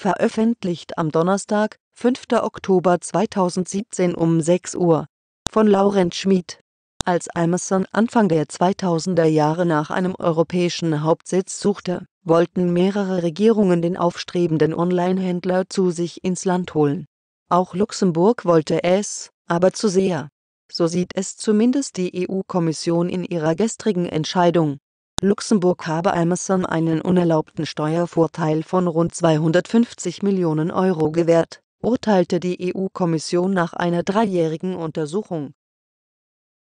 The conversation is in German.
veröffentlicht am Donnerstag, 5. Oktober 2017 um 6 Uhr. Von Laurent Schmid. Als Amazon Anfang der 2000er Jahre nach einem europäischen Hauptsitz suchte, wollten mehrere Regierungen den aufstrebenden Online-Händler zu sich ins Land holen. Auch Luxemburg wollte es, aber zu sehr. So sieht es zumindest die EU-Kommission in ihrer gestrigen Entscheidung. Luxemburg habe Amazon einen unerlaubten Steuervorteil von rund 250 Millionen Euro gewährt, urteilte die EU-Kommission nach einer dreijährigen Untersuchung